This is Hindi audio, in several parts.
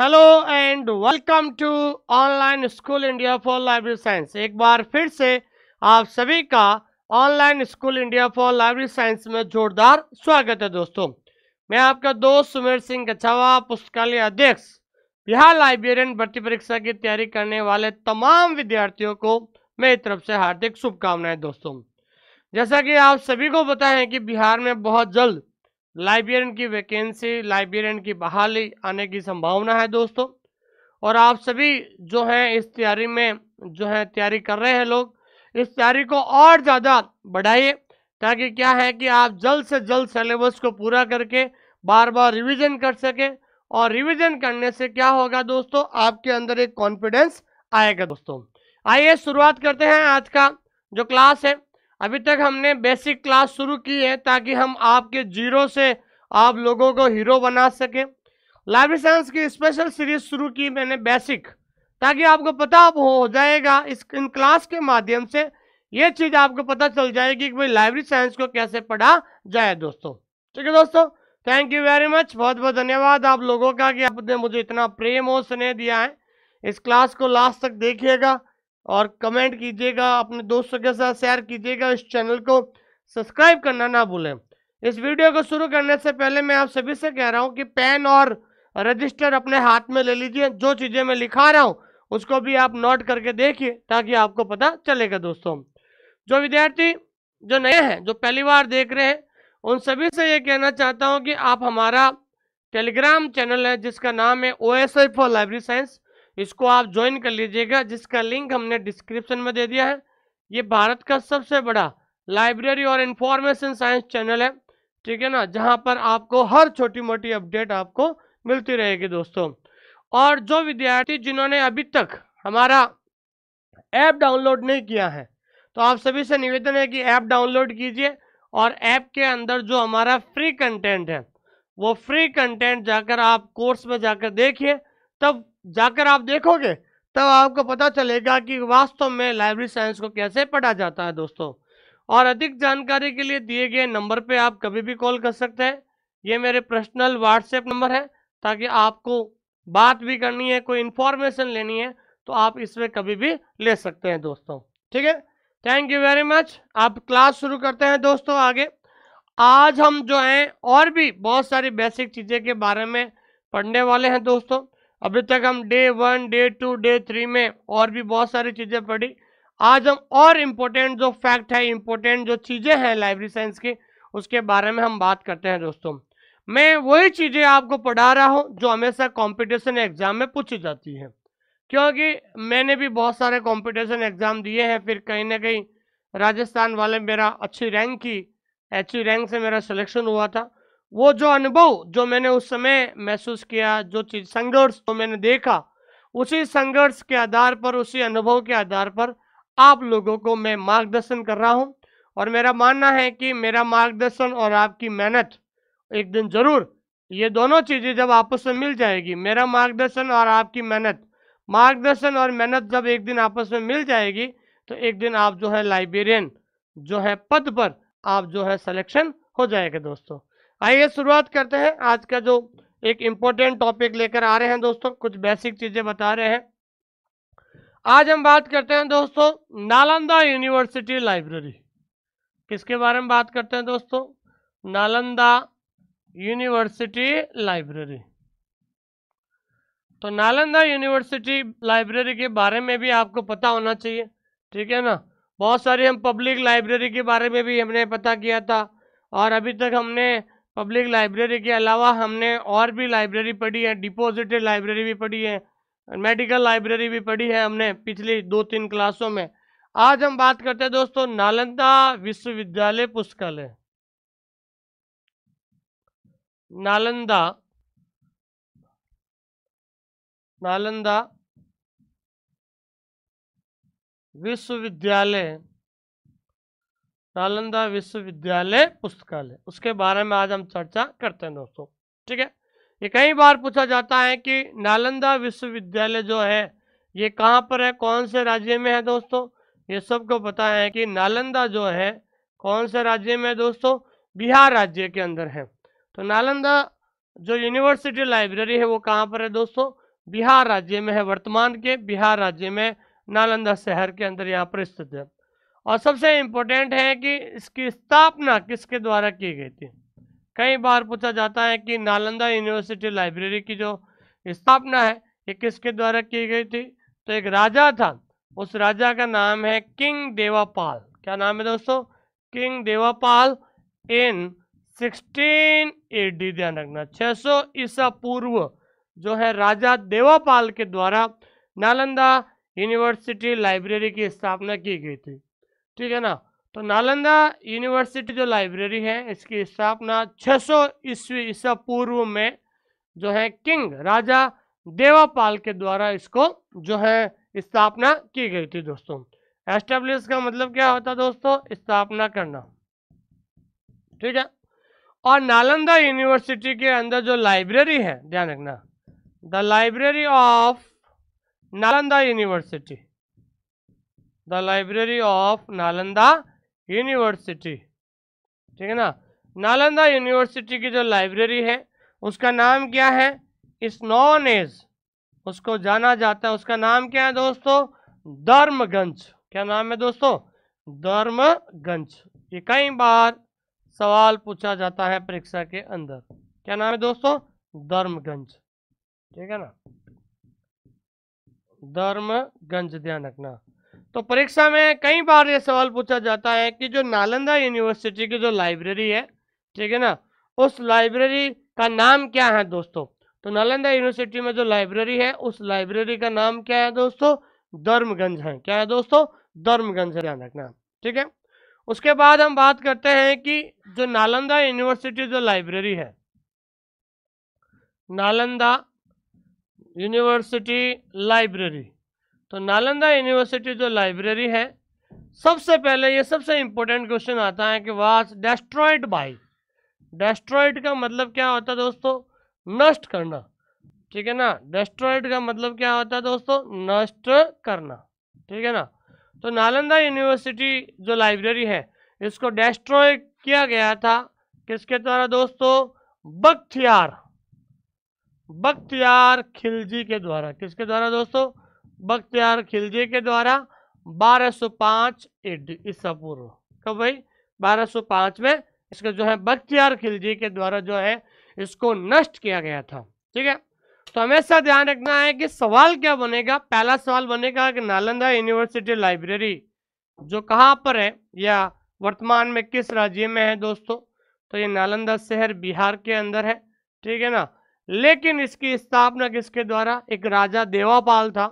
hello and welcome to online school India for library science एक बार फिर से आप सभी का online school India for library science में जोरदार स्वागत है दोस्तों मैं आपका दोस्त सुमेर सिंह कछावा पुस्तकालय अध्यक्ष बिहार लाइब्रेरियन भर्ती परीक्षा की तैयारी करने वाले तमाम विद्यार्थियों को मेरी तरफ से हार्दिक शुभकामनाएं दोस्तों जैसा कि आप सभी को बताएं कि बिहार में बहुत जल्द लाइब्रेरियन की वैकेंसी लाइब्रेरियन की बहाली आने की संभावना है दोस्तों और आप सभी जो हैं इस तैयारी में जो है तैयारी कर रहे हैं लोग इस तैयारी को और ज़्यादा बढ़ाइए ताकि क्या है कि आप जल्द से जल्द सिलेबस को पूरा करके बार बार रिवीजन कर सकें और रिवीजन करने से क्या होगा दोस्तों आपके अंदर एक कॉन्फिडेंस आएगा दोस्तों आइए शुरुआत करते हैं आज का जो क्लास है अभी तक हमने बेसिक क्लास शुरू की है ताकि हम आपके जीरो से आप लोगों को हीरो बना सकें लाइब्रेरी साइंस की स्पेशल सीरीज शुरू की मैंने बेसिक ताकि आपको पता हो जाएगा इस इन क्लास के माध्यम से ये चीज़ आपको पता चल जाएगी कि भाई लाइब्रेरी साइंस को कैसे पढ़ा जाए दोस्तों ठीक है दोस्तों थैंक यू वेरी मच बहुत बहुत धन्यवाद आप लोगों का कि आपने मुझे इतना प्रेम और स्नेह दिया है इस क्लास को लास्ट तक देखिएगा और कमेंट कीजिएगा अपने दोस्तों के साथ शेयर कीजिएगा इस चैनल को सब्सक्राइब करना ना भूलें इस वीडियो को शुरू करने से पहले मैं आप सभी से कह रहा हूँ कि पेन और रजिस्टर अपने हाथ में ले लीजिए जो चीज़ें मैं लिखा रहा हूँ उसको भी आप नोट करके देखिए ताकि आपको पता चलेगा दोस्तों जो विद्यार्थी जो नए हैं जो पहली बार देख रहे हैं उन सभी से ये कहना चाहता हूँ कि आप हमारा टेलीग्राम चैनल है जिसका नाम है O S for library science इसको आप ज्वाइन कर लीजिएगा जिसका लिंक हमने डिस्क्रिप्शन में दे दिया है ये भारत का सबसे बड़ा लाइब्रेरी और इन्फॉर्मेशन साइंस चैनल है ठीक है ना जहाँ पर आपको हर छोटी मोटी अपडेट आपको मिलती रहेगी दोस्तों और जो विद्यार्थी जिन्होंने अभी तक हमारा ऐप डाउनलोड नहीं किया है तो आप सभी से निवेदन है कि ऐप डाउनलोड कीजिए और ऐप के अंदर जो हमारा फ्री कंटेंट है वो फ्री कंटेंट जाकर आप कोर्स में जाकर देखिए तब जाकर आप देखोगे तब आपको पता चलेगा कि वास्तव में लाइब्रेरी साइंस को कैसे पढ़ा जाता है दोस्तों और अधिक जानकारी के लिए दिए गए नंबर पे आप कभी भी कॉल कर सकते हैं ये मेरे पर्सनल व्हाट्सएप नंबर है ताकि आपको बात भी करनी है कोई इन्फॉर्मेशन लेनी है तो आप इसमें कभी भी ले सकते हैं दोस्तों ठीक है थैंक यू वेरी मच आप क्लास शुरू करते हैं दोस्तों आगे आज हम जो हैं और भी बहुत सारी बेसिक चीज़ें के बारे में पढ़ने वाले हैं दोस्तों अभी तक हम day one day two day three में और भी बहुत सारी चीज़ें पढ़ी आज हम और इम्पोर्टेंट जो फैक्ट है इम्पोर्टेंट जो चीज़ें हैं लाइब्रेरी साइंस की उसके बारे में हम बात करते हैं दोस्तों मैं वही चीज़ें आपको पढ़ा रहा हूँ जो हमेशा कॉम्पिटिशन एग्ज़ाम में पूछी जाती हैं क्योंकि मैंने भी बहुत सारे कॉम्पिटिशन एग्ज़ाम दिए हैं फिर कहीं ना कहीं राजस्थान वाले मेरा अच्छी रैंक की अच्छी रैंक से मेरा सिलेक्शन हुआ था वो जो अनुभव जो मैंने उस समय महसूस किया जो चीज संघर्ष जो मैंने देखा उसी संघर्ष के आधार पर उसी अनुभव के आधार पर आप लोगों को मैं मार्गदर्शन कर रहा हूँ और मेरा मानना है कि मेरा मार्गदर्शन और आपकी मेहनत एक दिन ज़रूर ये दोनों चीज़ें जब आपस में मिल जाएगी मेरा मार्गदर्शन और आपकी मेहनत मार्गदर्शन और मेहनत जब एक दिन आपस में मिल जाएगी तो एक दिन आप जो है लाइब्रेरियन जो है पद पर आप जो है सिलेक्शन हो जाएगा दोस्तों आइए शुरुआत करते हैं आज का जो एक इम्पोर्टेंट टॉपिक लेकर आ रहे हैं दोस्तों कुछ बेसिक चीजें बता रहे हैं आज हम बात करते हैं दोस्तों नालंदा यूनिवर्सिटी लाइब्रेरी किसके बारे में बात करते हैं दोस्तों नालंदा यूनिवर्सिटी लाइब्रेरी तो नालंदा यूनिवर्सिटी लाइब्रेरी के बारे में भी आपको पता होना चाहिए ठीक है ना बहुत सारी हम पब्लिक लाइब्रेरी के बारे में भी हमने पता किया था और अभी तक हमने पब्लिक लाइब्रेरी के अलावा हमने और भी लाइब्रेरी पढ़ी है डिपोजिटेड लाइब्रेरी भी पढ़ी है मेडिकल लाइब्रेरी भी पढ़ी है हमने पिछली दो तीन क्लासों में आज हम बात करते हैं दोस्तों नालंदा विश्वविद्यालय पुस्तकालय नालंदा नालंदा विश्वविद्यालय नालंदा विश्वविद्यालय पुस्तकालय उसके बारे में आज हम चर्चा करते हैं दोस्तों ठीक है ये कई बार पूछा जाता है कि नालंदा विश्वविद्यालय जो है ये कहाँ पर है कौन से राज्य में है दोस्तों ये सबको पता है कि नालंदा जो है कौन से राज्य में है दोस्तों बिहार राज्य के अंदर है तो नालंदा जो यूनिवर्सिटी लाइब्रेरी है वो कहाँ पर है दोस्तों बिहार राज्य में है वर्तमान के बिहार राज्य में नालंदा शहर के अंदर यहाँ पर स्थित है और सबसे इम्पोर्टेंट है कि इसकी स्थापना किसके द्वारा की गई थी कई बार पूछा जाता है कि नालंदा यूनिवर्सिटी लाइब्रेरी की जो स्थापना है ये किसके द्वारा की गई थी तो एक राजा था उस राजा का नाम है किंग देवापाल क्या नाम है दोस्तों किंग देवापाल इन 16 एडी ध्यान रखना 600 ईसा पूर्व जो है राजा देवापाल के द्वारा नालंदा यूनिवर्सिटी लाइब्रेरी की स्थापना की गई थी ठीक है ना तो नालंदा यूनिवर्सिटी जो लाइब्रेरी है इसकी स्थापना 600 सौ ईस्वी ईसा पूर्व में जो है किंग राजा देवापाल के द्वारा इसको जो है स्थापना की गई थी दोस्तों एस्टेब्लिश का मतलब क्या होता दोस्तों स्थापना करना ठीक है और नालंदा यूनिवर्सिटी के अंदर जो लाइब्रेरी है ध्यान रखना the library of Nalanda university the library of Nalanda university ठीक है ना नालंदा यूनिवर्सिटी की जो लाइब्रेरी है उसका नाम क्या है इस नॉन एज उसको जाना जाता है उसका नाम क्या है दोस्तों धर्मगंज क्या नाम है दोस्तों धर्मगंज ये कई बार सवाल पूछा जाता है परीक्षा के अंदर क्या नाम है दोस्तों धर्मगंज ठीक है ना धर्मगंज ध्यान रखना तो परीक्षा में कई बार ये सवाल पूछा जाता है कि जो नालंदा यूनिवर्सिटी की जो लाइब्रेरी है ठीक है ना उस लाइब्रेरी का नाम क्या है दोस्तों तो नालंदा यूनिवर्सिटी में जो लाइब्रेरी है उस लाइब्रेरी का नाम क्या है दोस्तों धर्मगंज है क्या है दोस्तों धर्मगंज है ध्यान रखना ठीक है उसके बाद हम बात करते हैं कि जो नालंदा यूनिवर्सिटी जो लाइब्रेरी है नालंदा यूनिवर्सिटी लाइब्रेरी तो नालंदा यूनिवर्सिटी जो लाइब्रेरी है सबसे पहले ये सबसे इम्पोर्टेंट क्वेश्चन आता है कि वाज डेस्ट्रॉयड बाई डेस्ट्रॉयड का मतलब क्या होता है दोस्तों नष्ट करना ठीक है ना डेस्ट्रॉयड का मतलब क्या होता है दोस्तों नष्ट करना ठीक है ना तो नालंदा यूनिवर्सिटी जो लाइब्रेरी है इसको डेस्ट्रॉय किया गया था किसके द्वारा दोस्तों बख्तियार बख्तियार खिलजी के द्वारा किसके द्वारा दोस्तों बख्तियार खिलजी के द्वारा 1205 पांच ईसा पूर्व कब भाई 1205 में इसका जो है बख्तियार खिलजी के द्वारा जो है इसको नष्ट किया गया था ठीक है तो हमेशा ध्यान रखना है कि सवाल क्या बनेगा पहला सवाल बनेगा कि नालंदा यूनिवर्सिटी लाइब्रेरी जो कहाँ पर है या वर्तमान में किस राज्य में है दोस्तों तो ये नालंदा शहर बिहार के अंदर है ठीक है ना लेकिन इसकी स्थापना किसके द्वारा एक राजा देवापाल था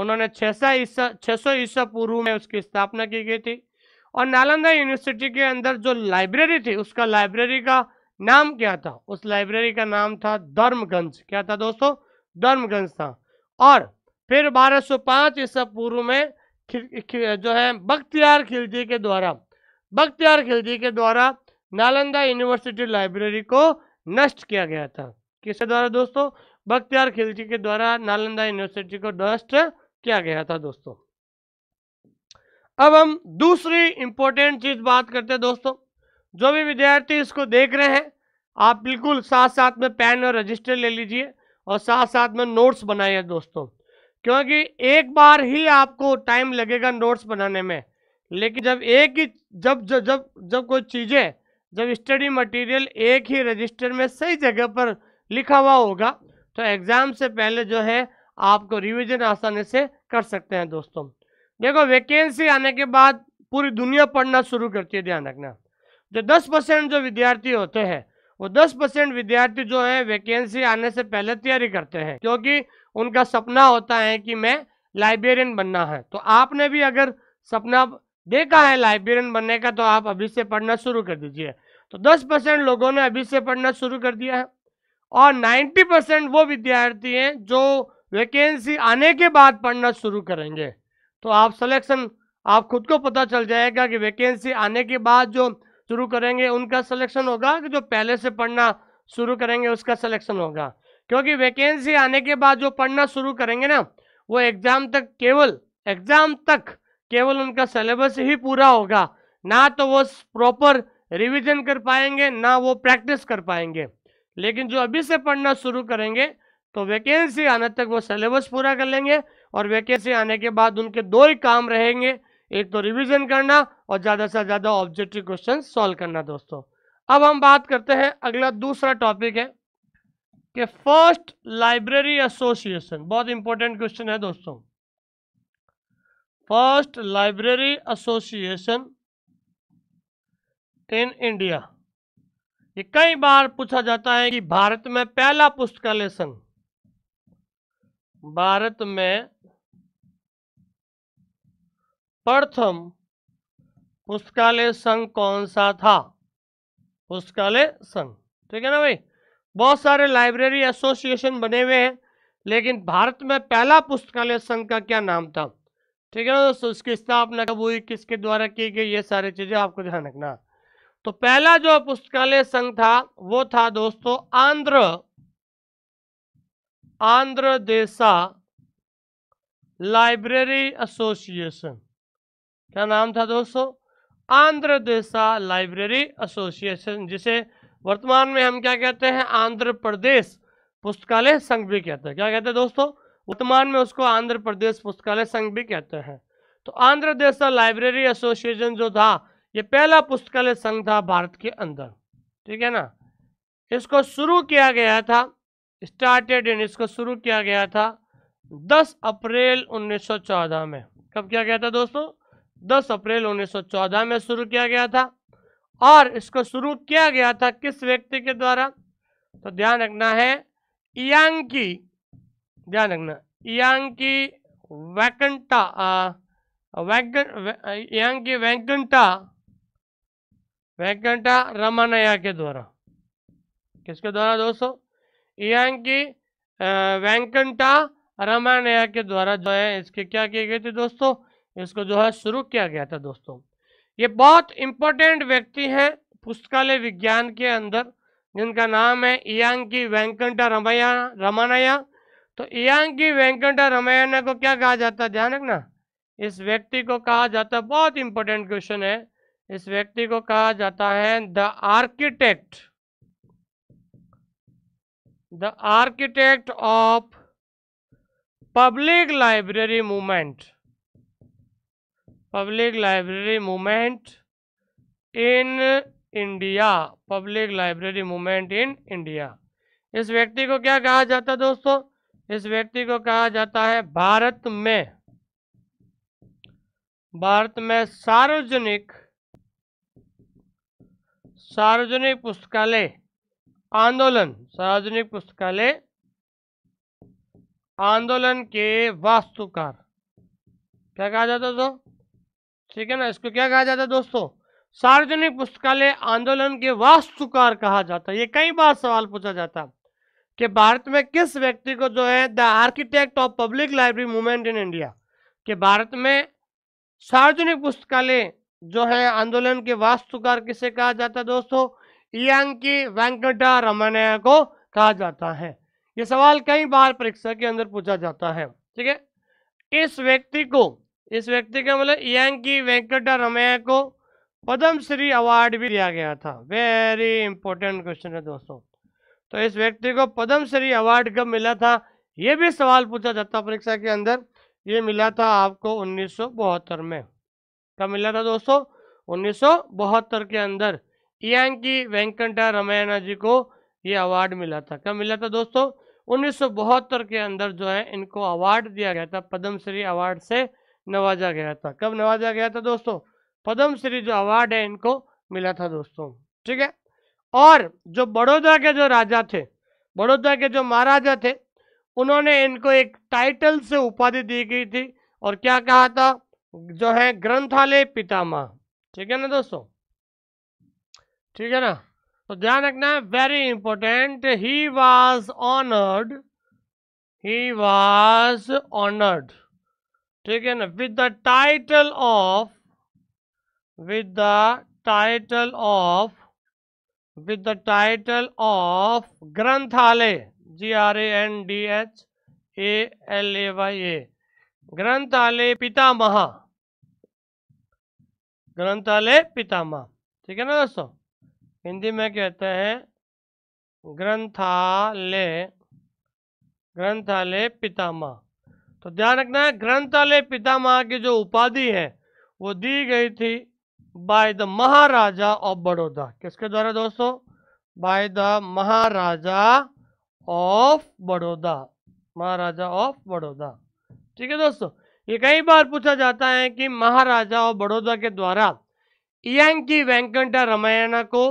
उन्होंने छः ईसा छः सौ ईसा पूर्व में उसकी स्थापना की गई थी और नालंदा यूनिवर्सिटी के अंदर जो लाइब्रेरी थी उसका लाइब्रेरी का नाम क्या था उस लाइब्रेरी का नाम था धर्मगंज क्या था दोस्तों धर्मगंज था और फिर 1205 ईसा पूर्व में जो है बख्तियार खिलजी के द्वारा बख्तियार खिलजी के द्वारा नालंदा यूनिवर्सिटी लाइब्रेरी को नष्ट किया गया था किसके द्वारा दोस्तों बख्तियार खिलजी के द्वारा नालंदा यूनिवर्सिटी को नष्ट किया गया था दोस्तों अब हम दूसरी इंपॉर्टेंट चीज बात करते हैं दोस्तों जो भी विद्यार्थी इसको देख रहे हैं आप बिल्कुल साथ साथ में पेन और रजिस्टर ले लीजिए और साथ साथ में नोट्स बनाइए दोस्तों क्योंकि एक बार ही आपको टाइम लगेगा नोट्स बनाने में लेकिन जब एक ही जब जब जब, जब कोई चीज़ें जब स्टडी मटेरियल एक ही रजिस्टर में सही जगह पर लिखा हुआ होगा तो एग्ज़ाम से पहले जो है आपको रिवीजन आसानी से कर सकते हैं दोस्तों देखो वैकेंसी आने के बाद पूरी दुनिया पढ़ना शुरू करती है ध्यान रखना जो 10 परसेंट जो विद्यार्थी होते हैं वो 10 परसेंट विद्यार्थी जो है वैकेंसी आने से पहले तैयारी करते हैं क्योंकि उनका सपना होता है कि मैं लाइब्रेरियन बनना है तो आपने भी अगर सपना देखा है लाइब्रेरियन बनने का तो आप अभी से पढ़ना शुरू कर दीजिए तो 10 परसेंट लोगों ने अभी से पढ़ना शुरू कर दिया है और 90 परसेंट वो विद्यार्थी हैं जो वैकेंसी आने के बाद पढ़ना शुरू करेंगे तो आप सिलेक्शन आप खुद को पता चल जाएगा कि वैकेंसी आने के बाद जो शुरू करेंगे उनका सिलेक्शन होगा कि जो पहले से पढ़ना शुरू करेंगे उसका सिलेक्शन होगा क्योंकि वैकेंसी आने के बाद जो पढ़ना शुरू करेंगे ना वो एग्ज़ाम तक केवल एग्ज़ाम तक केवल उनका सिलेबस ही पूरा होगा ना तो वो प्रॉपर रिविज़न कर पाएंगे ना वो प्रैक्टिस कर पाएंगे लेकिन जो अभी से पढ़ना शुरू करेंगे तो वैकेंसी आने तक वो सिलेबस पूरा कर लेंगे और वैकेंसी आने के बाद उनके दो ही काम रहेंगे एक तो रिवीजन करना और ज़्यादा से ज़्यादा ऑब्जेक्टिव क्वेश्चन सॉल्व करना दोस्तों अब हम बात करते हैं अगला दूसरा टॉपिक है कि फर्स्ट लाइब्रेरी एसोसिएशन बहुत इंपॉर्टेंट क्वेश्चन है दोस्तों first library association in India ये कई बार पूछा जाता है कि भारत में पहला पुस्तकालय संघ भारत में प्रथम पुस्तकालय संघ कौन सा था पुस्तकालय संघ ठीक है ना भाई बहुत सारे लाइब्रेरी एसोसिएशन बने हुए हैं लेकिन भारत में पहला पुस्तकालय संघ का क्या नाम था ठीक है ना दोस्तों इसकी स्थापना कब हुई किसके द्वारा की गई ये सारी चीज़ें आपको ध्यान रखना तो पहला जो पुस्तकालय संघ था वो था दोस्तों आंध्र आंध्र देसा लाइब्रेरी एसोसिएशन क्या नाम था दोस्तों आंध्र देशा लाइब्रेरी एसोसिएशन जिसे वर्तमान में हम क्या कहते हैं आंध्र प्रदेश पुस्तकालय संघ भी कहते हैं क्या कहते हैं दोस्तों वर्तमान में उसको आंध्र प्रदेश पुस्तकालय संघ भी कहते हैं तो आंध्र देसा लाइब्रेरी एसोसिएशन जो था ये पहला पुस्तकालय संघ था भारत के अंदर ठीक है ना इसको शुरू किया गया था स्टार्टेड इन इसको शुरू किया गया था 10 अप्रैल 1914 में कब किया गया था दोस्तों 10 अप्रैल 1914 में शुरू किया गया था और इसको शुरू किया गया था किस व्यक्ति के द्वारा तो ध्यान रखना है की ध्यान रखना की वैकंटा यांकी वैंकंटा वैकंटा रमानया के द्वारा किसके द्वारा दोस्तों यांकी की वेंकंटा रामायणया के द्वारा जो है इसके क्या किए गए थे दोस्तों इसको जो है शुरू किया गया था दोस्तों ये बहुत इंपॉर्टेंट व्यक्ति हैं पुस्तकालय विज्ञान के अंदर जिनका नाम है इयांकी वेंकंटा रमया रमानया तो इयांकी वेंकंटा रमायना को क्या कहा जाता है ध्यान रखना इस व्यक्ति को कहा जाता है बहुत इंपॉर्टेंट क्वेश्चन है इस व्यक्ति को कहा जाता है the architect the architect of public library movement public library movement in India public library movement in India इस व्यक्ति को क्या कहा जाता है दोस्तों इस व्यक्ति को कहा जाता है भारत में भारत में सार्वजनिक सार्वजनिक पुस्तकालय आंदोलन सार्वजनिक पुस्तकालय आंदोलन के वास्तुकार क्या कहा जाता दोस्तों ठीक है ना इसको क्या कहा जाता है दोस्तों सार्वजनिक पुस्तकालय आंदोलन के वास्तुकार कहा जाता है ये कई बार सवाल पूछा जाता है कि भारत में किस व्यक्ति को जो है the architect of public library movement in India कि भारत में सार्वजनिक पुस्तकालय जो है आंदोलन के वास्तुकार किसे कहा जाता है दोस्तों यांकी वेंकटा रमनया को कहा जाता है ये सवाल कई बार परीक्षा के अंदर पूछा जाता है ठीक है इस व्यक्ति को इस व्यक्ति का मतलब इंकी वेंकटा रमैया को पद्मश्री अवार्ड भी दिया गया था वेरी इंपॉर्टेंट क्वेश्चन है दोस्तों तो इस व्यक्ति को पद्मश्री अवार्ड कब मिला था ये भी सवाल पूछा जाता परीक्षा के अंदर ये मिला था आपको उन्नीस में कब मिला था दोस्तों उन्नीस के अंदर यांकी वेंकटा रामायणा जी को ये अवार्ड मिला था कब मिला था दोस्तों उन्नीस के अंदर जो है इनको अवार्ड दिया गया था पद्मश्री अवार्ड से नवाजा गया था कब नवाजा गया था दोस्तों पद्मश्री जो अवार्ड है इनको मिला था दोस्तों ठीक है और जो बड़ौदा के जो राजा थे बड़ौदा के जो महाराजा थे उन्होंने इनको एक टाइटल से उपाधि दी गई थी और क्या कहा था जो है ग्रंथालय पितामा ठीक है ना दोस्तों ठीक है ना तो ध्यान रखना है very important he was honoured he was honoured ठीक है ना with the title of with the title of with the title of Granthalaya G R A N D H A L A Y A Granthalaya Pitamaha ग्रंथालय पितामह ठीक है ना दोस्तों हिंदी में कहते हैं ग्रंथालय ग्रंथालय पितामह तो ध्यान रखना है ग्रंथालय पितामह की जो उपाधि है वो दी गई थी by the maharaja of Baroda किसके द्वारा दोस्तों by the maharaja of Baroda maharaja of Baroda ठीक है दोस्तों ये कई बार पूछा जाता है कि महाराजा ऑफ बड़ौदा के द्वारा इंकी वेंकटा रामायणा को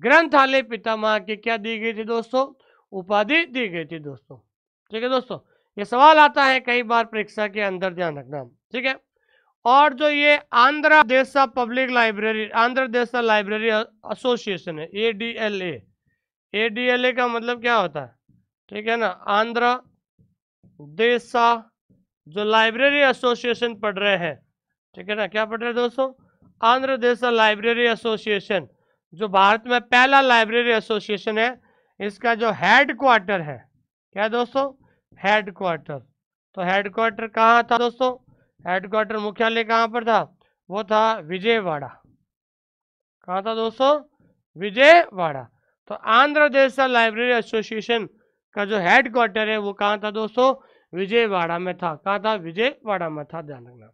ग्रंथालय पितामह के क्या दी गई थी दोस्तों उपाधि दी गई थी दोस्तों ठीक है दोस्तों ये सवाल आता है कई बार परीक्षा के अंदर ध्यान रखना ठीक है और जो ये आंध्र देश पब्लिक लाइब्रेरी आंध्र देश लाइब्रेरी एसोसिएशन है A D L A A D L A का मतलब क्या होता है ठीक है ना आंध्र देश जो लाइब्रेरी एसोसिएशन पढ़ रहे हैं ठीक है ना क्या पढ़ रहे हैं दोस्तों आंध्र देश लाइब्रेरी एसोसिएशन जो भारत में पहला लाइब्रेरी एसोसिएशन है इसका जो हेड क्वार्टर है क्या दोस्तों हेड क्वार्टर तो हेड क्वार्टर कहाँ था दोस्तों हेड क्वार्टर मुख्यालय कहाँ पर था वो था विजयवाड़ा कहाँ था दोस्तों विजयवाड़ा तो आंध्र प्रदेश लाइब्रेरी एसोसिएशन का जो हेड क्वार्टर है वो कहाँ था दोस्तों विजयवाड़ा में था कहाँ था विजयवाड़ा में था ध्यान रखना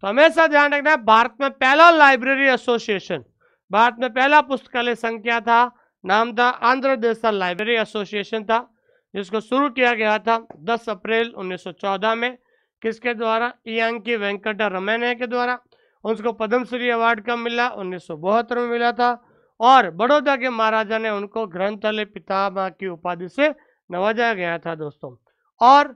तो हमेशा ध्यान रखना भारत में पहला लाइब्रेरी एसोसिएशन भारत में पहला पुस्तकालय संघ क्या था नाम था आंध्र देशा लाइब्रेरी एसोसिएशन था जिसको शुरू किया गया था 10 अप्रैल 1914 में किसके द्वारा इंकी वेंकटा रमैने के द्वारा उनको पद्मश्री अवार्ड कब मिला उन्नीस में मिला था और बड़ौदा के महाराजा ने उनको ग्रंथालय पितामह की उपाधि से नवाजा गया था दोस्तों और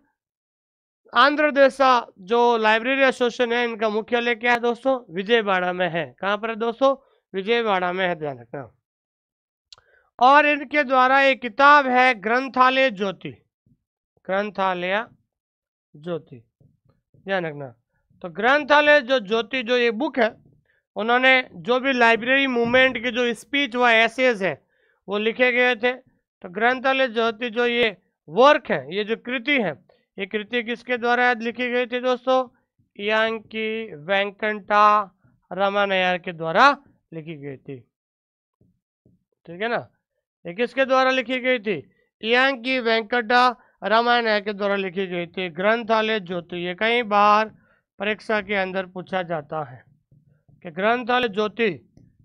आंध्र देशा जो लाइब्रेरी एसोसिएशन है इनका मुख्यालय क्या है दोस्तों विजयवाड़ा में है कहाँ पर है दोस्तों विजयवाड़ा में है ध्यान रखना और इनके द्वारा एक किताब है ग्रंथालय ज्योति ग्रंथालय ज्योति ध्यान रखना तो ग्रंथालय जो ज्योति जो ये बुक है उन्होंने जो भी लाइब्रेरी मूवमेंट के जो स्पीच व एसेज है वो लिखे गए थे तो ग्रंथालय ज्योति जो ये वर्क है ये जो कृति है ये कृति किसके द्वारा लिखी गई थी दोस्तों यांकी वेंकटा रमानयार के द्वारा लिखी गई थी ठीक है ना ये किसके द्वारा लिखी गई थी यांग की वेंकटा रामायण के द्वारा लिखी गई थी ग्रंथालय ज्योति ये कई बार परीक्षा के अंदर पूछा जाता है कि ग्रंथालय ज्योति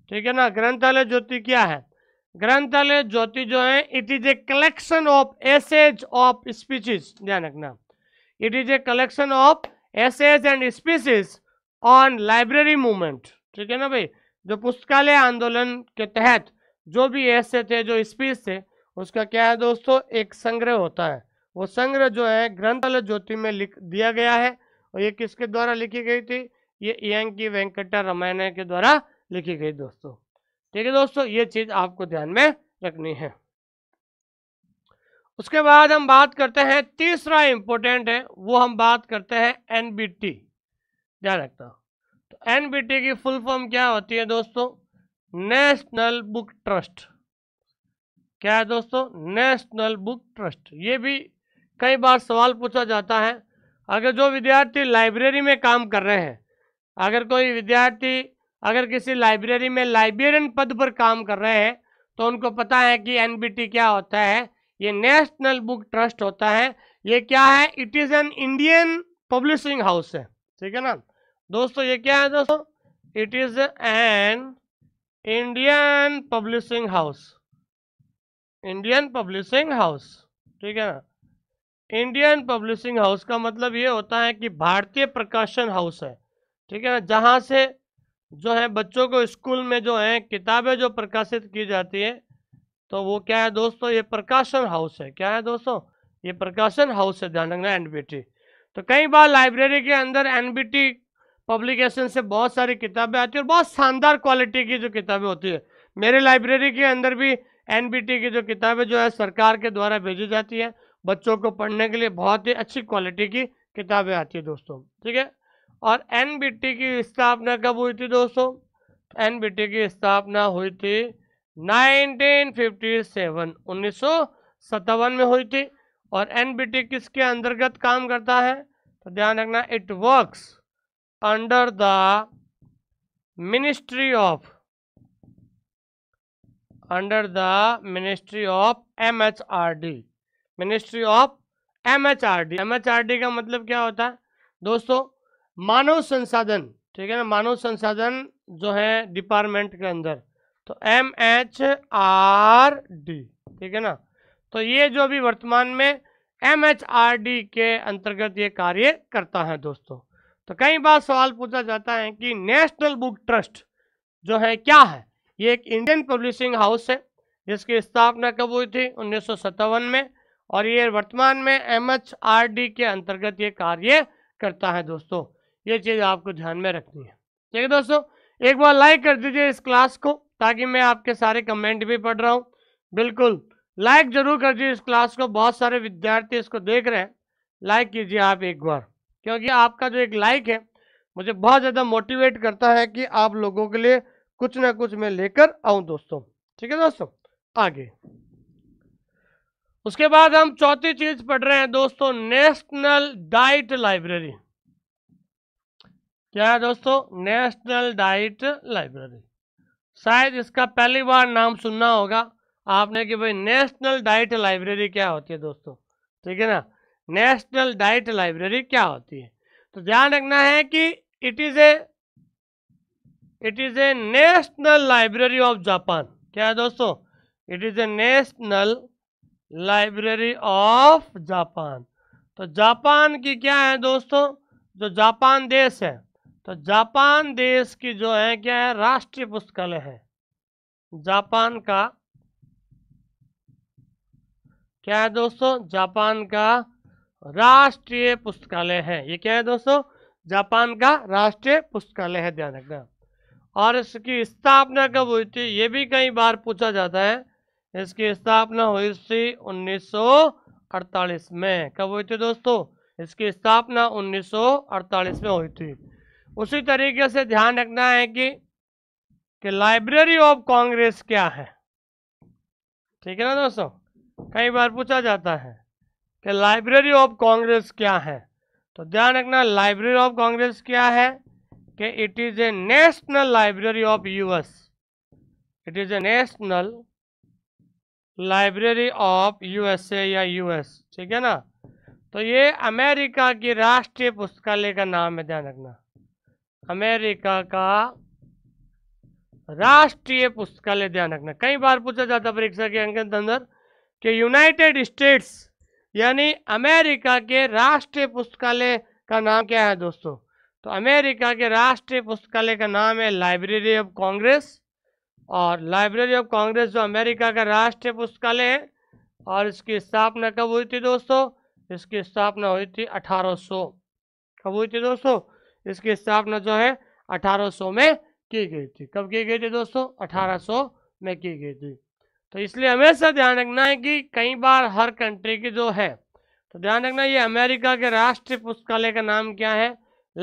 ठीक है ना ग्रंथालय ज्योति क्या है ग्रंथालय ज्योति जो है it is a collection of essays of speeches ध्यान रखना it is a collection of essays and speeches on library movement ठीक है ना भाई जो पुस्तकालय आंदोलन के तहत जो भी ऐसे थे जो स्पीच थे उसका क्या है दोस्तों एक संग्रह होता है वो संग्रह जो है ग्रंथालय ज्योति में लिख दिया गया है और ये किसके द्वारा लिखी गई थी ये यंकी वेंकटा रामायण के द्वारा लिखी गई दोस्तों ठीक है दोस्तों ये चीज़ आपको ध्यान में रखनी है उसके बाद हम बात करते हैं तीसरा इंपॉर्टेंट है वो हम बात करते हैं एनबीटी ध्यान रखता हूँ एन की फुल फॉर्म क्या होती है दोस्तों नेशनल बुक ट्रस्ट क्या है दोस्तों नेशनल बुक ट्रस्ट ये भी कई बार सवाल पूछा जाता है अगर जो विद्यार्थी लाइब्रेरी में काम कर रहे हैं अगर कोई विद्यार्थी अगर किसी लाइब्रेरी में लाइब्रेरियन पद पर काम कर रहे हैं तो उनको पता है कि एन क्या होता है ये नेशनल बुक ट्रस्ट होता है ये क्या है it is an Indian publishing house है ठीक है ना दोस्तों ये क्या है दोस्तों it is an Indian publishing house Indian publishing house ठीक है ना इंडियन पब्लिशिंग हाउस का मतलब ये होता है कि भारतीय प्रकाशन हाउस है ठीक है ना जहाँ से जो है बच्चों को स्कूल में जो है किताबें जो प्रकाशित की जाती है तो वो क्या है दोस्तों ये प्रकाशन हाउस है क्या है दोस्तों ये प्रकाशन हाउस है ध्यान रखना एनबीटी तो कई बार लाइब्रेरी के अंदर एनबीटी पब्लिकेशन से बहुत सारी किताबें आती है और बहुत शानदार क्वालिटी की जो किताबें होती है मेरे लाइब्रेरी के अंदर भी एन की जो किताबें जो है सरकार के द्वारा भेजी जाती है बच्चों को पढ़ने के लिए बहुत ही अच्छी क्वालिटी की किताबें आती है दोस्तों ठीक है और एन की स्थापना कब हुई थी दोस्तों एन की स्थापना हुई थी सौ सतावन में हुई थी और एन किसके अंतर्गत काम करता है तो ध्यान रखना it works under the ministry of under the ministry of MHRD ministry of MHRD MHRD का मतलब क्या होता है दोस्तों मानव संसाधन ठीक है ना मानव संसाधन जो है डिपार्टमेंट के अंदर तो एम एच आर डी ठीक है ना तो ये जो अभी वर्तमान में एम एच आर डी के अंतर्गत ये कार्य करता है दोस्तों तो कई बार सवाल पूछा जाता है कि नेशनल बुक ट्रस्ट जो है क्या है ये एक इंडियन पब्लिशिंग हाउस है जिसकी स्थापना कब हुई थी उन्नीस में और ये वर्तमान में एम के अंतर्गत ये कार्य करता है दोस्तों ये चीज़ आपको ध्यान में रखनी है ठीक है दोस्तों एक बार लाइक कर दीजिए इस क्लास को ताकि मैं आपके सारे कमेंट भी पढ़ रहा हूँ बिल्कुल लाइक जरूर कर दीजिए इस क्लास को बहुत सारे विद्यार्थी इसको देख रहे हैं लाइक कीजिए आप एक बार क्योंकि आपका जो एक लाइक है मुझे बहुत ज़्यादा मोटिवेट करता है कि आप लोगों के लिए कुछ ना कुछ मैं लेकर आऊँ दोस्तों ठीक है दोस्तों आगे उसके बाद हम चौथी चीज पढ़ रहे हैं दोस्तों नेशनल डाइट लाइब्रेरी क्या है दोस्तों नेशनल डाइट लाइब्रेरी शायद इसका पहली बार नाम सुनना होगा आपने कि भाई नेशनल डाइट लाइब्रेरी क्या होती है दोस्तों ठीक है ना नेशनल डाइट लाइब्रेरी क्या होती है तो ध्यान रखना है कि it is a it is a national library of Japan क्या है दोस्तों it is a national library of Japan तो जापान की क्या है दोस्तों जो जापान देश है तो जापान देश की जो है क्या है राष्ट्रीय पुस्तकालय है जापान का क्या है दोस्तों जापान का राष्ट्रीय पुस्तकालय है ये क्या है दोस्तों जापान का राष्ट्रीय पुस्तकालय है ध्यान रखना और इसकी स्थापना कब हुई थी ये भी कई बार पूछा जाता है इसकी स्थापना हुई थी 1948 में कब हुई थी दोस्तों इसकी स्थापना 1948 में हुई थी उसी तरीके से ध्यान रखना है कि कि लाइब्रेरी ऑफ कांग्रेस क्या है ठीक है ना दोस्तों कई बार पूछा जाता है कि लाइब्रेरी ऑफ कांग्रेस क्या है तो ध्यान रखना लाइब्रेरी ऑफ कांग्रेस क्या है कि it is a national library of US it is a national library of USA या यूएस ठीक है ना तो ये अमेरिका की राष्ट्रीय पुस्तकालय का नाम है ध्यान रखना अमेरिका का राष्ट्रीय पुस्तकालय ध्यान रखना कई बार पूछा जाता परीक्षा के अंक अंदर कि यूनाइटेड स्टेट्स यानी अमेरिका के राष्ट्रीय पुस्तकालय का नाम क्या है दोस्तों तो अमेरिका के राष्ट्रीय पुस्तकालय का नाम है लाइब्रेरी ऑफ कांग्रेस और लाइब्रेरी ऑफ कांग्रेस जो अमेरिका का राष्ट्रीय पुस्तकालय है और इसकी स्थापना कब हुई थी दोस्तों इसकी स्थापना हुई थी 1800 कब हुई थी दोस्तों इसकी स्थापना जो है 1800 में की गई थी कब की गई थी दोस्तों 1800 में की गई थी तो इसलिए हमेशा ध्यान रखना है कि कई बार हर कंट्री की जो है तो ध्यान रखना ये अमेरिका के राष्ट्रीय पुस्तकालय का नाम क्या है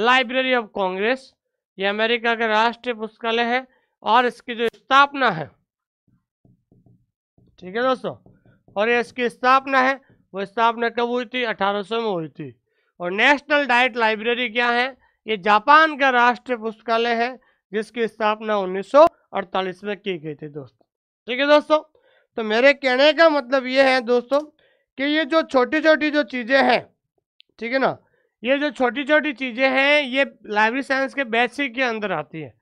लाइब्रेरी ऑफ कांग्रेस ये अमेरिका के राष्ट्रीय पुस्तकालय है और इसकी जो स्थापना है ठीक है दोस्तों और ये इसकी स्थापना है वो स्थापना कब हुई थी 1800 में हुई थी और नेशनल डाइट लाइब्रेरी क्या है ये जापान का राष्ट्रीय पुस्तकालय है जिसकी स्थापना उन्नीस में की गई थी दोस्तों ठीक है दोस्तों तो मेरे कहने का मतलब ये है दोस्तों कि ये जो छोटी छोटी जो चीज़ें हैं ठीक है ना ये जो छोटी छोटी चीज़ें हैं ये लाइब्रेरी साइंस के बेसिक के अंदर आती है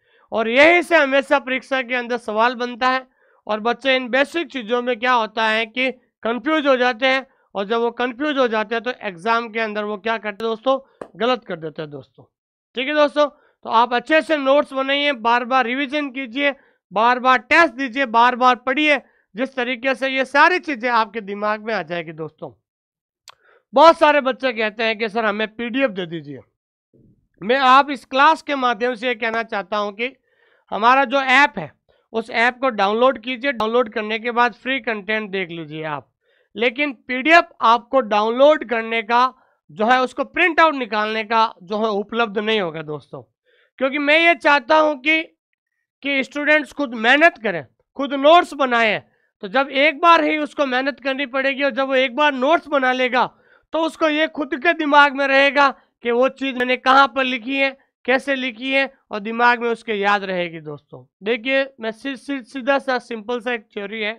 और यही से हमेशा परीक्षा के अंदर सवाल बनता है और बच्चे इन बेसिक चीज़ों में क्या होता है कि कंफ्यूज हो जाते हैं और जब वो कंफ्यूज हो जाते हैं तो एग्ज़ाम के अंदर वो क्या करते हैं दोस्तों गलत कर देते हैं दोस्तों ठीक है दोस्तों तो आप अच्छे से नोट्स बनाइए बार बार रिविजन कीजिए बार बार टेस्ट दीजिए बार बार पढ़िए जिस तरीके से ये सारी चीज़ें आपके दिमाग में आ जाएगी दोस्तों बहुत सारे बच्चे कहते हैं कि सर हमें पीडीएफ दे दीजिए मैं आप इस क्लास के माध्यम से ये कहना चाहता हूँ कि हमारा जो ऐप है उस ऐप को डाउनलोड कीजिए डाउनलोड करने के बाद फ्री कंटेंट देख लीजिए आप लेकिन पीडीएफ आपको डाउनलोड करने का जो है उसको प्रिंट आउट निकालने का जो है उपलब्ध नहीं होगा दोस्तों क्योंकि मैं ये चाहता हूँ कि कि स्टूडेंट्स खुद मेहनत करें खुद नोट्स बनाएं तो जब एक बार ही उसको मेहनत करनी पड़ेगी और जब वो एक बार नोट्स बना लेगा तो उसको ये खुद के दिमाग में रहेगा कि वो चीज़ मैंने कहाँ पर लिखी है कैसे लिखी है और दिमाग में उसके याद रहेगी दोस्तों देखिए मैं सीधा सा सिंपल सा एक थ्योरी है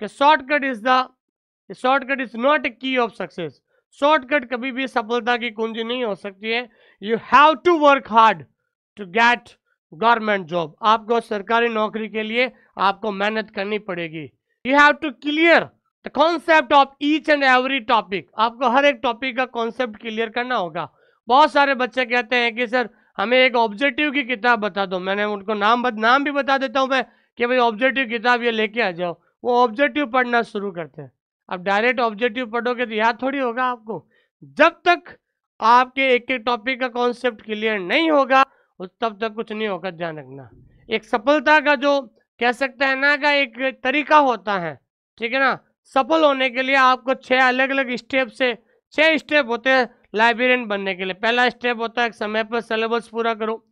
कि shortcut is the shortcut is not a key of success shortcut कभी भी सफलता की कुंजी नहीं हो सकती है you have to work hard to get government job आपको सरकारी नौकरी के लिए आपको मेहनत करनी पड़ेगी you have to clear the concept of each and every topic आपको हर एक टॉपिक का कॉन्सेप्ट क्लियर करना होगा बहुत सारे बच्चे कहते हैं कि सर हमें एक ऑब्जेक्टिव की किताब बता दो मैंने उनको नाम बत, नाम भी बता देता हूँ मैं कि भाई ऑब्जेक्टिव किताब ये लेके आ जाओ वो ऑब्जेक्टिव पढ़ना शुरू करते हैं अब डायरेक्ट ऑब्जेक्टिव पढ़ोगे तो याद थोड़ी होगा आपको जब तक आपके एक एक टॉपिक का कॉन्सेप्ट क्लियर नहीं होगा उस तब तक कुछ नहीं होगा ध्यान रखना एक सफलता का जो कह सकते हैं ना का एक तरीका होता है ठीक है ना सफल होने के लिए आपको छह अलग अलग स्टेप से छह स्टेप होते हैं लाइब्रेरियन बनने के लिए पहला स्टेप होता है समय पर सिलेबस पूरा करो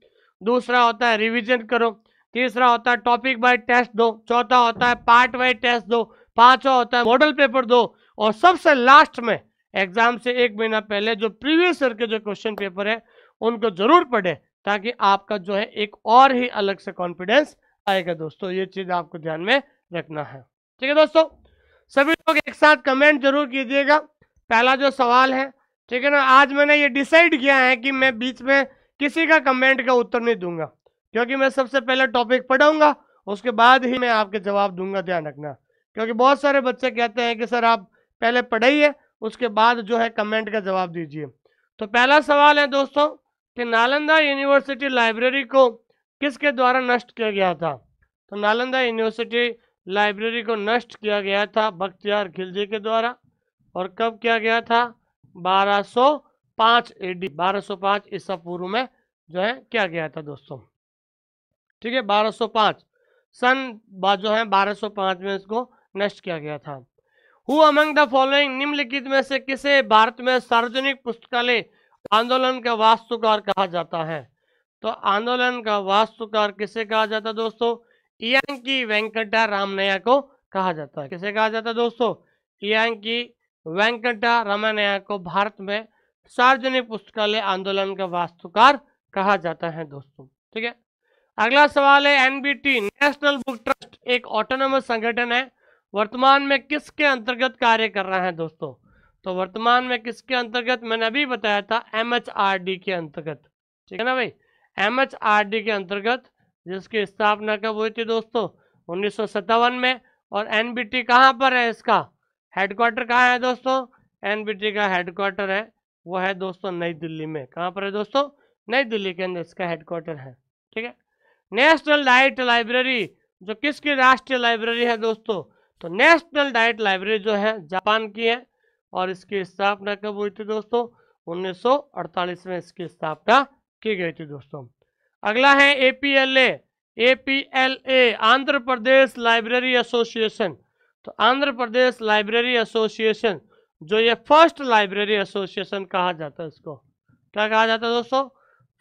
दूसरा होता है रिविजन करो तीसरा होता है टॉपिक बाय टेस्ट दो चौथा होता है पार्ट बाय टेस्ट दो पांचवा होता है मॉडल पेपर दो और सबसे लास्ट में एग्जाम से एक महीना पहले जो प्रीवियस ईयर के जो क्वेश्चन पेपर है उनको जरूर पढ़े ताकि आपका जो है एक और ही अलग से कॉन्फिडेंस आएगा दोस्तों ये चीज आपको ध्यान में रखना है ठीक है दोस्तों सभी लोग एक साथ कमेंट जरूर कीजिएगा पहला जो सवाल है ठीक है ना आज मैंने ये डिसाइड किया है कि मैं बीच में किसी का कमेंट का उत्तर नहीं दूंगा क्योंकि मैं सबसे पहले टॉपिक पढ़ाऊंगा उसके बाद ही मैं आपके जवाब दूंगा ध्यान रखना क्योंकि बहुत सारे बच्चे कहते हैं कि सर आप पहले पढ़ाइए उसके बाद जो है कमेंट का जवाब दीजिए तो पहला सवाल है दोस्तों कि नालंदा यूनिवर्सिटी लाइब्रेरी को किसके द्वारा नष्ट किया गया था तो नालंदा यूनिवर्सिटी लाइब्रेरी को नष्ट किया गया था बख्तियार खिलजी के द्वारा और कब किया गया था 1205 एडी 1205 ईसा पूर्व में जो है किया गया था दोस्तों ठीक है 1205 सन जो है 1205 में इसको नष्ट किया गया था हु अमंग द फॉलोइंग निम्नलिखित में से किसे भारत में सार्वजनिक पुस्तकालय आंदोलन का वास्तुकार कहा जाता है तो आंदोलन का वास्तुकार किसे कहा जाता है दोस्तों इयांकी वेंकटा रामनया को कहा जाता है किसे कहा जाता है दोस्तों इयांकी वेंकटा रामनया को भारत में सार्वजनिक पुस्तकालय आंदोलन का वास्तुकार कहा जाता है दोस्तों ठीक है अगला सवाल है एनबीटी नेशनल बुक ट्रस्ट एक ऑटोनोमस संगठन है वर्तमान में किसके अंतर्गत कार्य कर रहा है दोस्तों तो वर्तमान में किसके अंतर्गत मैंने अभी बताया था एमएचआरडी के अंतर्गत ठीक है ना भाई डी के अंतर्गत जिसकी स्थापना कब हुई थी दोस्तों उन्नीस में और एन बी टी कहाँ पर है इसका हेडक्वार्टर कहाँ है दोस्तों एन बी टी का हेडक्वार्टर है वो है दोस्तों नई दिल्ली में कहाँ पर है दोस्तों नई दिल्ली के अंदर इसका हेडक्वार्टर है ठीक है नेशनल डाइट लाइब्रेरी जो किसकी राष्ट्रीय लाइब्रेरी है दोस्तों तो नेशनल डाइट लाइब्रेरी जो है जापान की है और इसकी स्थापना कब हुई थी दोस्तों 1948 में इसकी स्थापना की गई थी दोस्तों अगला है A P L A A P L A Andhra Pradesh library association तो आंध्र प्रदेश लाइब्रेरी एसोसिएशन जो ये फर्स्ट लाइब्रेरी एसोसिएशन कहा जाता है इसको क्या कहा जाता है दोस्तों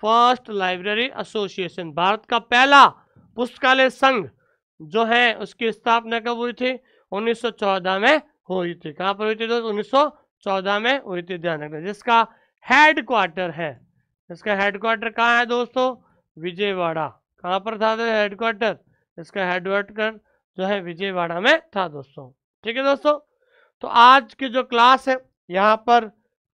फर्स्ट लाइब्रेरी एसोसिएशन भारत का पहला पुस्तकालय संघ जो है उसकी स्थापना कब हुई थी 1914 में हुई थी कहाँ पर हुई थी दोस्तों 1914 में हुई थी ध्यान रखना जिसका हेड क्वार्टर है इसका हेडक्वार्टर कहाँ है दोस्तों विजयवाड़ा कहाँ पर था हेडक्वार्टर तो इसका हेडक्वार्टर जो है विजयवाड़ा में था दोस्तों ठीक है दोस्तों तो आज की जो क्लास है यहाँ पर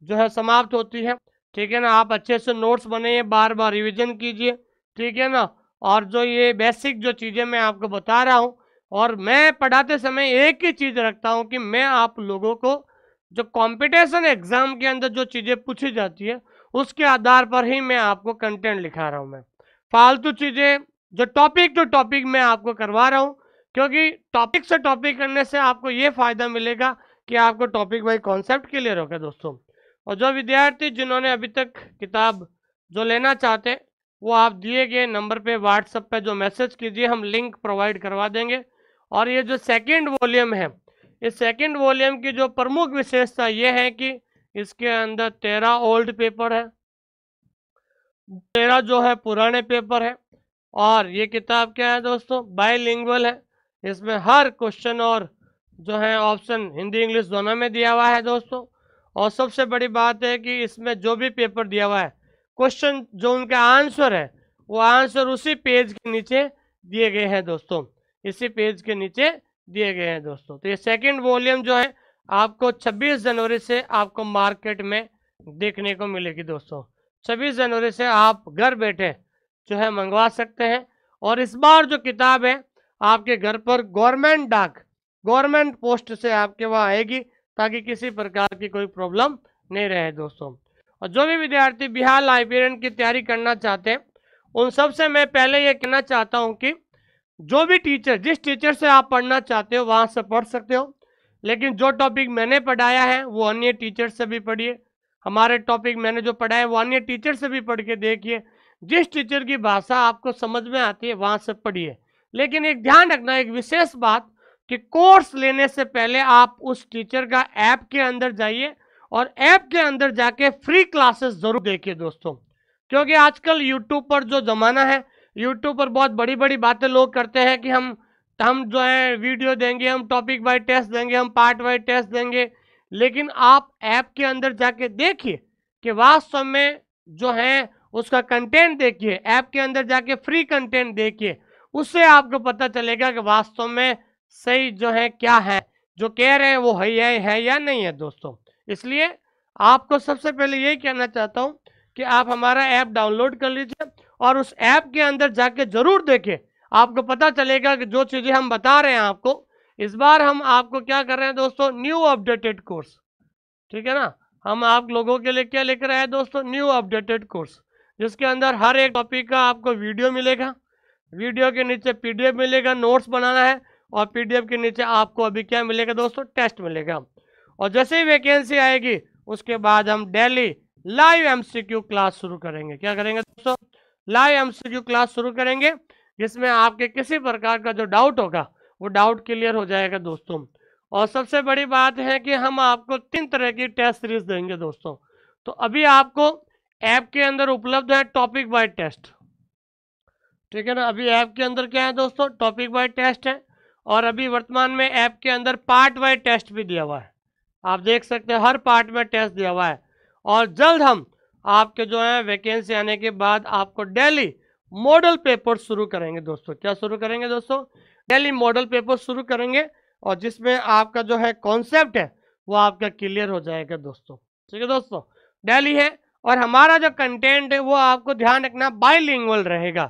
जो है समाप्त होती है ठीक है ना आप अच्छे से नोट्स बनाइए बार बार रिविजन कीजिए ठीक है ना और जो ये बेसिक जो चीज़ें मैं आपको बता रहा हूँ और मैं पढ़ाते समय एक ही चीज़ रखता हूँ कि मैं आप लोगों को जो कॉम्पिटिशन एग्ज़ाम के अंदर जो चीज़ें पूछी जाती है उसके आधार पर ही मैं आपको कंटेंट लिखा रहा हूँ मैं फालतू चीज़ें जो टॉपिक टू टॉपिक मैं आपको करवा रहा हूँ क्योंकि टॉपिक से टॉपिक करने से आपको ये फ़ायदा मिलेगा कि आपको टॉपिक बाई कॉन्सेप्ट क्लियर होगा दोस्तों और जो विद्यार्थी जिन्होंने अभी तक किताब जो लेना चाहते हैं वो आप दिए गए नंबर पे व्हाट्सएप पे जो मैसेज कीजिए हम लिंक प्रोवाइड करवा देंगे और ये जो सेकंड वॉल्यूम है इस सेकंड वॉल्यूम की जो प्रमुख विशेषता ये है कि इसके अंदर तेरह ओल्ड पेपर है तेरह जो है पुराने पेपर है और ये किताब क्या है दोस्तों बाईलिंगुअल है इसमें हर क्वेश्चन और जो है ऑप्शन हिंदी इंग्लिश दोनों में दिया हुआ है दोस्तों और सबसे बड़ी बात है कि इसमें जो भी पेपर दिया हुआ है क्वेश्चन जो उनका आंसर है वो आंसर उसी पेज के नीचे दिए गए हैं दोस्तों इसी पेज के नीचे दिए गए हैं दोस्तों तो ये सेकंड वॉल्यूम जो है आपको 26 जनवरी से आपको मार्केट में देखने को मिलेगी दोस्तों 26 जनवरी से आप घर बैठे जो है मंगवा सकते हैं और इस बार जो किताब है आपके घर पर गवर्नमेंट डाक गवर्नमेंट पोस्ट से आपके वहाँ आएगी ताकि किसी प्रकार की कोई प्रॉब्लम नहीं रहे दोस्तों और जो भी विद्यार्थी बिहार लाइब्रेरियन की तैयारी करना चाहते हैं उन सब से मैं पहले ये कहना चाहता हूँ कि जो भी टीचर जिस टीचर से आप पढ़ना चाहते हो वहाँ से पढ़ सकते हो लेकिन जो टॉपिक मैंने पढ़ाया है वो अन्य टीचर से भी पढ़िए हमारे टॉपिक मैंने जो पढ़ाया है वो अन्य टीचर से भी पढ़ के देखिए जिस टीचर की भाषा आपको समझ में आती है वहाँ से पढ़िए लेकिन एक ध्यान रखना एक विशेष बात कि कोर्स लेने से पहले आप उस टीचर का ऐप के अंदर जाइए और ऐप के अंदर जाके फ्री क्लासेस जरूर देखिए दोस्तों क्योंकि आजकल यूट्यूब पर जो ज़माना है यूट्यूब पर बहुत बड़ी बड़ी बातें लोग करते हैं कि हम तो हम जो है वीडियो देंगे हम टॉपिक वाइज टेस्ट देंगे हम पार्ट वाइज टेस्ट देंगे लेकिन आप ऐप के अंदर जाके देखिए कि वास्तव में जो है उसका कंटेंट देखिए ऐप के अंदर जाके फ्री कंटेंट देखिए उससे आपको पता चलेगा कि वास्तव में सही जो है क्या है जो कह रहे हैं वो है या है या नहीं है दोस्तों इसलिए आपको सबसे पहले यही कहना चाहता हूँ कि आप हमारा ऐप डाउनलोड कर लीजिए और उस ऐप के अंदर जाके ज़रूर देखें आपको पता चलेगा कि जो चीज़ें हम बता रहे हैं आपको इस बार हम आपको क्या कर रहे हैं दोस्तों न्यू अपडेटेड कोर्स ठीक है ना हम आप लोगों के लिए क्या लेकर आए दोस्तों न्यू अपडेटेड कोर्स जिसके अंदर हर एक टॉपिक का आपको वीडियो मिलेगा वीडियो के नीचे पीडीएफ मिलेगा नोट्स बनाना है और पीडीएफ के नीचे आपको अभी क्या मिलेगा दोस्तों टेस्ट मिलेगा और जैसे ही वैकेंसी आएगी उसके बाद हम डेली लाइव एम क्लास शुरू करेंगे क्या करेंगे दोस्तों लाइव एम क्लास शुरू करेंगे जिसमें आपके किसी प्रकार का जो डाउट होगा वो डाउट क्लियर हो जाएगा दोस्तों और सबसे बड़ी बात है कि हम आपको तीन तरह की टेस्ट सीरीज देंगे दोस्तों तो अभी आपको ऐप के अंदर उपलब्ध है टॉपिक बाय टेस्ट ठीक है ना अभी ऐप के अंदर क्या है दोस्तों टॉपिक बाय टेस्ट है और अभी वर्तमान में ऐप के अंदर पार्ट बाय टेस्ट भी दिया हुआ है आप देख सकते हैं हर पार्ट में टेस्ट दिया हुआ है और जल्द हम आपके जो है वैकेंसी आने के बाद आपको डेली मॉडल पेपर शुरू करेंगे दोस्तों क्या शुरू करेंगे दोस्तों डेली मॉडल पेपर शुरू करेंगे और जिसमें आपका जो है कॉन्सेप्ट है वो आपका क्लियर हो जाएगा दोस्तों ठीक है दोस्तों डेली है और हमारा जो कंटेंट है वो आपको ध्यान रखना बाईलिंगुअल रहेगा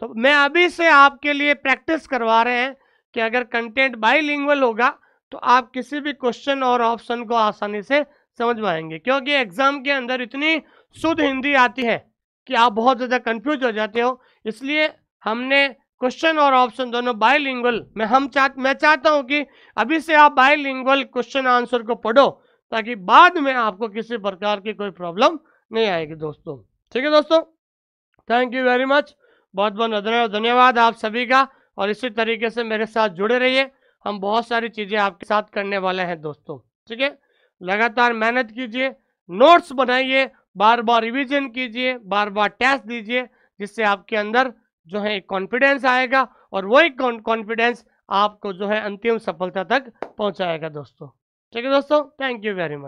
तो मैं अभी से आपके लिए प्रैक्टिस करवा रहे हैं कि अगर कंटेंट बाईलिंगुअल होगा तो आप किसी भी क्वेश्चन और ऑप्शन को आसानी से समझ पाएंगे क्योंकि एग्जाम के अंदर इतनी शुद्ध हिंदी आती है कि आप बहुत ज़्यादा कंफ्यूज हो जाते हो इसलिए हमने क्वेश्चन और ऑप्शन दोनों बायोलिंगुअल मैं हम चाह मैं चाहता हूँ कि अभी से आप बायोलिंगुअल क्वेश्चन आंसर को पढ़ो ताकि बाद में आपको किसी प्रकार की कोई प्रॉब्लम नहीं आएगी दोस्तों ठीक है दोस्तों थैंक यू वेरी मच बहुत बहुत धन्यवाद आप सभी का और इसी तरीके से मेरे साथ जुड़े रहिए हम बहुत सारी चीज़ें आपके साथ करने वाले हैं दोस्तों ठीक है लगातार मेहनत कीजिए नोट्स बनाइए बार बार रिवीजन कीजिए बार बार टेस्ट दीजिए जिससे आपके अंदर जो है कॉन्फिडेंस आएगा और वही कॉन्फिडेंस आपको जो है अंतिम सफलता तक पहुंचाएगा दोस्तों ठीक है दोस्तों थैंक यू वेरी मच